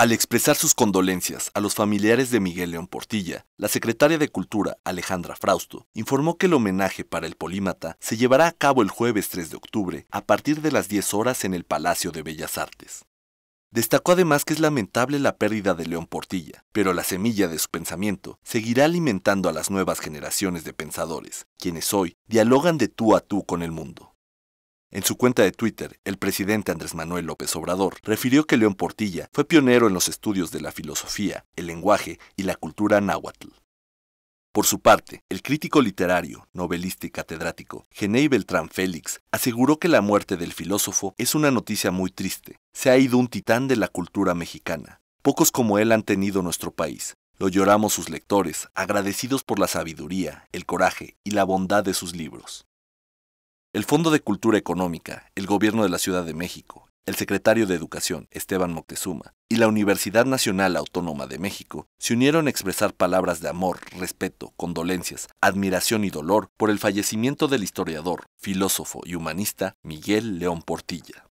Al expresar sus condolencias a los familiares de Miguel León Portilla, la secretaria de Cultura, Alejandra Frausto, informó que el homenaje para el polímata se llevará a cabo el jueves 3 de octubre a partir de las 10 horas en el Palacio de Bellas Artes. Destacó además que es lamentable la pérdida de León Portilla, pero la semilla de su pensamiento seguirá alimentando a las nuevas generaciones de pensadores, quienes hoy dialogan de tú a tú con el mundo. En su cuenta de Twitter, el presidente Andrés Manuel López Obrador refirió que León Portilla fue pionero en los estudios de la filosofía, el lenguaje y la cultura náhuatl. Por su parte, el crítico literario, novelista y catedrático, Genei Beltrán Félix, aseguró que la muerte del filósofo es una noticia muy triste. Se ha ido un titán de la cultura mexicana. Pocos como él han tenido nuestro país. Lo lloramos sus lectores, agradecidos por la sabiduría, el coraje y la bondad de sus libros. El Fondo de Cultura Económica, el Gobierno de la Ciudad de México, el secretario de Educación, Esteban Moctezuma, y la Universidad Nacional Autónoma de México se unieron a expresar palabras de amor, respeto, condolencias, admiración y dolor por el fallecimiento del historiador, filósofo y humanista Miguel León Portilla.